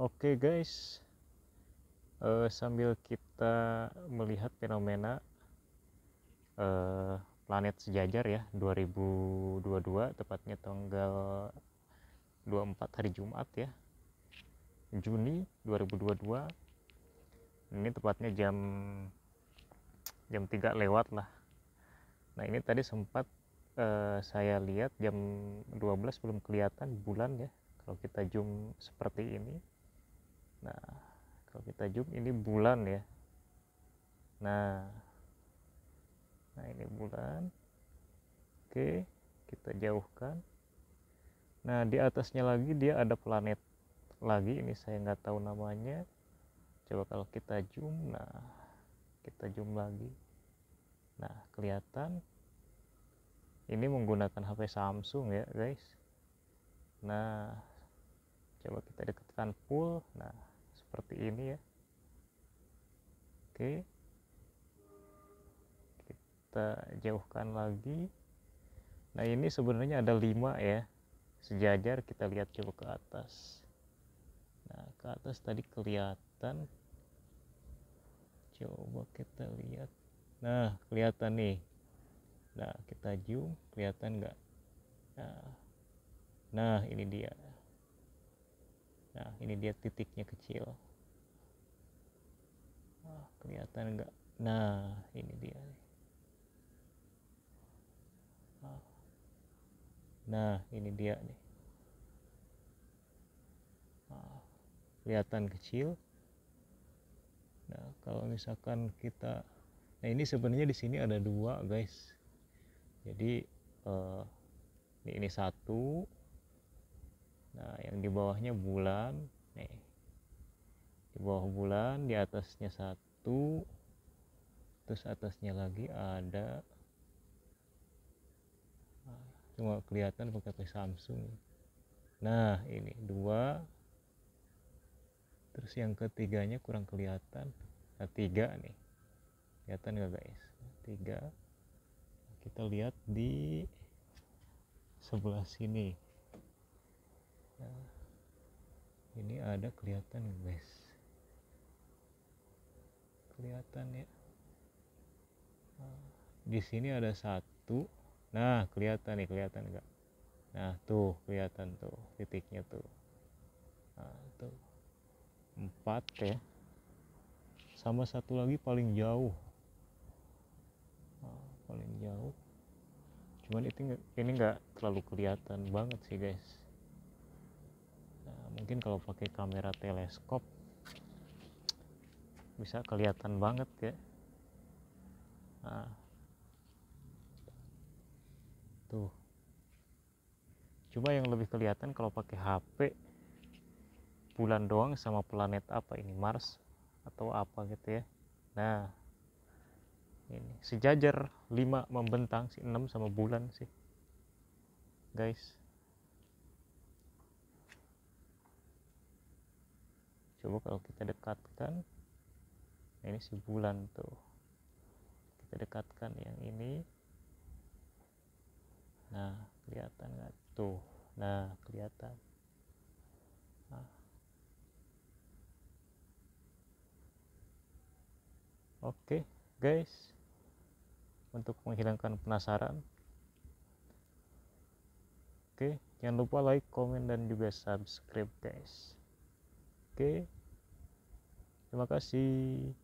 Oke guys, uh, sambil kita melihat fenomena uh, planet sejajar ya 2022 tepatnya tanggal 24 hari Jumat ya Juni 2022 ini tepatnya jam jam 3 lewat lah nah ini tadi sempat uh, saya lihat jam 12 belum kelihatan bulan ya kalau kita zoom seperti ini nah kalau kita zoom ini bulan ya nah nah ini bulan oke kita jauhkan nah di atasnya lagi dia ada planet lagi ini saya nggak tahu namanya coba kalau kita zoom nah kita zoom lagi nah kelihatan ini menggunakan HP Samsung ya guys nah coba kita dekatkan full nah seperti ini ya oke kita jauhkan lagi nah ini sebenarnya ada lima ya sejajar kita lihat coba ke atas nah ke atas tadi kelihatan coba kita lihat nah kelihatan nih nah kita zoom kelihatan nggak nah nah ini dia nah ini dia titiknya kecil Wah, kelihatan enggak nah ini dia nah ini dia nih ah. nah, ah, kelihatan kecil nah kalau misalkan kita nah ini sebenarnya di sini ada dua guys jadi eh, ini, ini satu Nah, yang di bawahnya bulan. Nih. Di bawah bulan, di atasnya satu. Terus atasnya lagi ada cuma kelihatan pakai Samsung. Nah, ini dua. Terus yang ketiganya kurang kelihatan. Nah, tiga nih. Kelihatan gak guys? Tiga. Kita lihat di sebelah sini ini ada kelihatan guys kelihatan ya di sini ada satu nah kelihatan nih kelihatan enggak nah tuh kelihatan tuh titiknya tuh nah, tuh empat ya sama satu lagi paling jauh nah, paling jauh cuman itu ini nggak terlalu kelihatan banget sih guys mungkin kalau pakai kamera teleskop bisa kelihatan banget ya nah, tuh cuma yang lebih kelihatan kalau pakai HP bulan doang sama planet apa ini Mars atau apa gitu ya nah ini sejajar 5 membentang si 6 sama bulan sih guys coba kalau kita dekatkan ini si bulan tuh kita dekatkan yang ini nah kelihatan nggak tuh nah kelihatan nah. oke okay, guys untuk menghilangkan penasaran oke okay, jangan lupa like komen dan juga subscribe guys oke okay. Terima kasih.